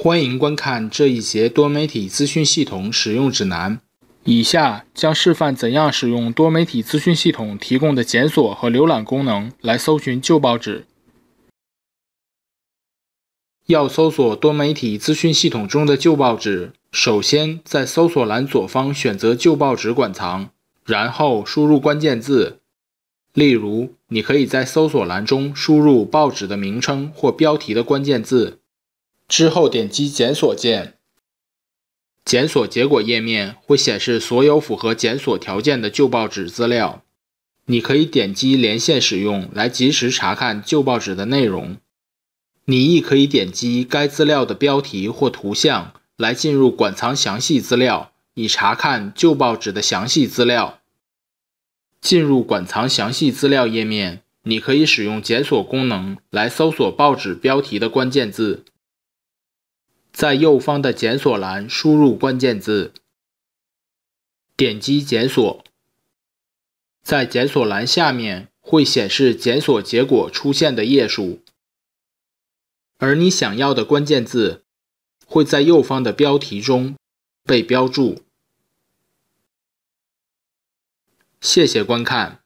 欢迎观看这一节多媒体资讯系统使用指南。以下将示范怎样使用多媒体资讯系统提供的检索和浏览功能来搜寻旧报纸。要搜索多媒体资讯系统中的旧报纸，首先在搜索栏左方选择“旧报纸馆藏”，然后输入关键字。例如，你可以在搜索栏中输入报纸的名称或标题的关键字。之后点击检索键，检索结果页面会显示所有符合检索条件的旧报纸资料。你可以点击连线使用来及时查看旧报纸的内容。你亦可以点击该资料的标题或图像来进入馆藏详细资料，以查看旧报纸的详细资料。进入馆藏详细资料页面，你可以使用检索功能来搜索报纸标题的关键字。在右方的检索栏输入关键字，点击检索。在检索栏下面会显示检索结果出现的页数，而你想要的关键字会在右方的标题中被标注。谢谢观看。